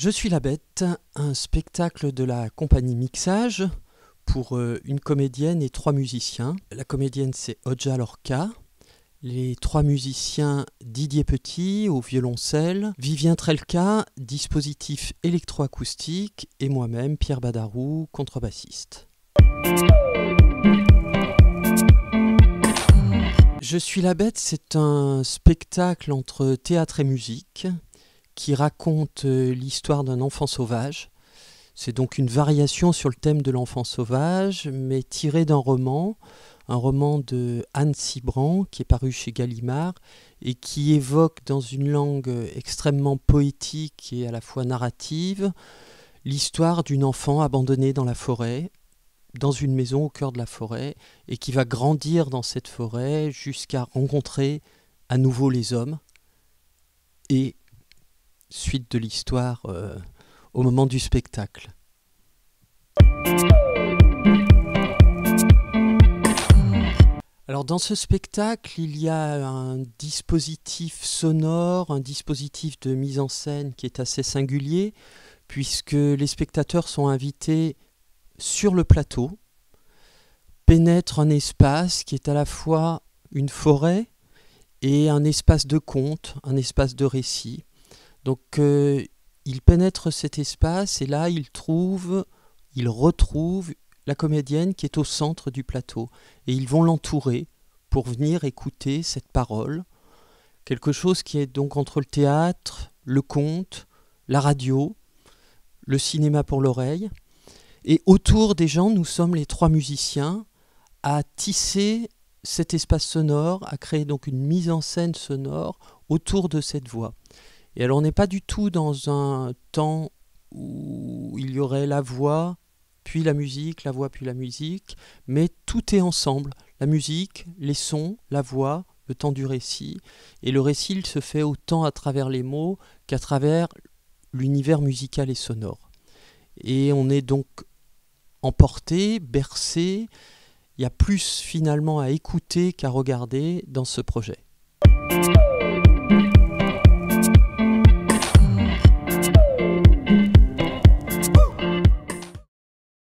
Je suis la bête, un spectacle de la compagnie Mixage pour euh, une comédienne et trois musiciens. La comédienne c'est Odja Lorca, les trois musiciens Didier Petit au violoncelle, Vivien Trelka, dispositif électroacoustique et moi-même Pierre Badarou, contrebassiste. Je suis la bête, c'est un spectacle entre théâtre et musique qui raconte euh, l'histoire d'un enfant sauvage. C'est donc une variation sur le thème de l'enfant sauvage, mais tirée d'un roman, un roman de Anne Cibran qui est paru chez Gallimard et qui évoque dans une langue extrêmement poétique et à la fois narrative l'histoire d'une enfant abandonnée dans la forêt, dans une maison au cœur de la forêt, et qui va grandir dans cette forêt jusqu'à rencontrer à nouveau les hommes et suite de l'histoire euh, au moment du spectacle. Alors dans ce spectacle, il y a un dispositif sonore, un dispositif de mise en scène qui est assez singulier, puisque les spectateurs sont invités sur le plateau, pénètrent un espace qui est à la fois une forêt et un espace de conte, un espace de récit, donc ils euh, il pénètre cet espace et là ils trouve, il retrouve la comédienne qui est au centre du plateau. Et ils vont l'entourer pour venir écouter cette parole. Quelque chose qui est donc entre le théâtre, le conte, la radio, le cinéma pour l'oreille. Et autour des gens, nous sommes les trois musiciens à tisser cet espace sonore, à créer donc une mise en scène sonore autour de cette voix. Et alors on n'est pas du tout dans un temps où il y aurait la voix, puis la musique, la voix, puis la musique, mais tout est ensemble. La musique, les sons, la voix, le temps du récit. Et le récit, se fait autant à travers les mots qu'à travers l'univers musical et sonore. Et on est donc emporté, bercé. Il y a plus finalement à écouter qu'à regarder dans ce projet.